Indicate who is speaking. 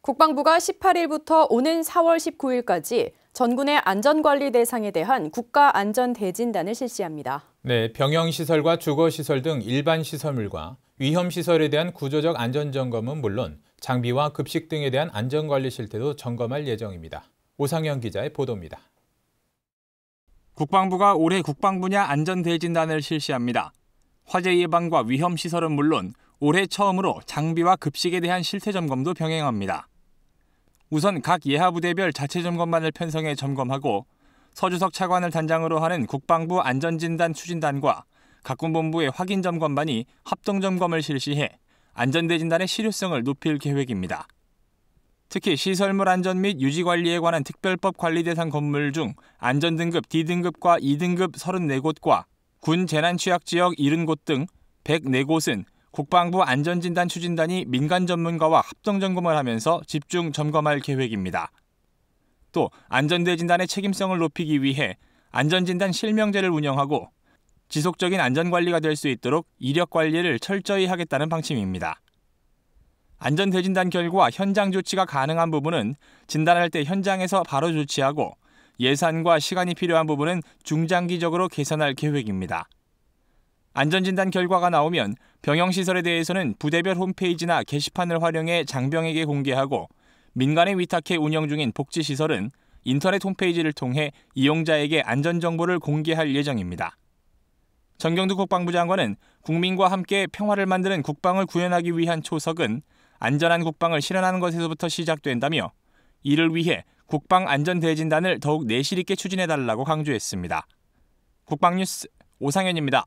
Speaker 1: 국방부가 18일부터 오는 4월 19일까지 전군의 안전관리 대상에 대한 국가안전대진단을 실시합니다.
Speaker 2: 네, 병영시설과 주거시설 등 일반 시설물과 위험시설에 대한 구조적 안전점검은 물론 장비와 급식 등에 대한 안전관리 실태도 점검할 예정입니다. 오상현 기자의 보도입니다.
Speaker 3: 국방부가 올해 국방 분야 안전대진단을 실시합니다. 화재 예방과 위험시설은 물론 올해 처음으로 장비와 급식에 대한 실태 점검도 병행합니다. 우선 각 예하부대별 자체 점검반을 편성해 점검하고 서주석 차관을 단장으로 하는 국방부 안전진단 추진단과 각군본부의 확인 점검반이 합동 점검을 실시해 안전대 진단의 실효성을 높일 계획입니다. 특히 시설물 안전 및 유지 관리에 관한 특별법 관리 대상 건물 중 안전 등급 D등급과 e 등급 34곳과 군 재난 취약 지역 70곳 등 104곳은 국방부 안전진단 추진단이 민간 전문가와 합동 점검을 하면서 집중 점검할 계획입니다. 또 안전대 진단의 책임성을 높이기 위해 안전진단 실명제를 운영하고 지속적인 안전관리가 될 수 있도록 이력관리를 철저히 하겠다는 방침입니다. 안전대진단 결과 현장 조치가 가능한 부분은 진단할 때 현장에서 바로 조치하고 예산과 시간이 필요한 부분은 중장기적으로 개선할 계획입니다. 안전진단 결과가 나오면 병영시설에 대해서는 부대별 홈페이지나 게시판을 활용해 장병에게 공개하고 민간에 위탁해 운영 중인 복지시설은 인터넷 홈페이지를 통해 이용자에게 안전정보를 공개할 예정입니다. 정경두 국방부 장관은 국민과 함께 평화를 만드는 국방을 구현하기 위한 초석은 안전한 국방을 실현하는 것에서부터 시작된다며 이를 위해 국방안전대진단을 더욱 내실 있게 추진해달라고 강조했습니다. 국방뉴스 오상현입니다.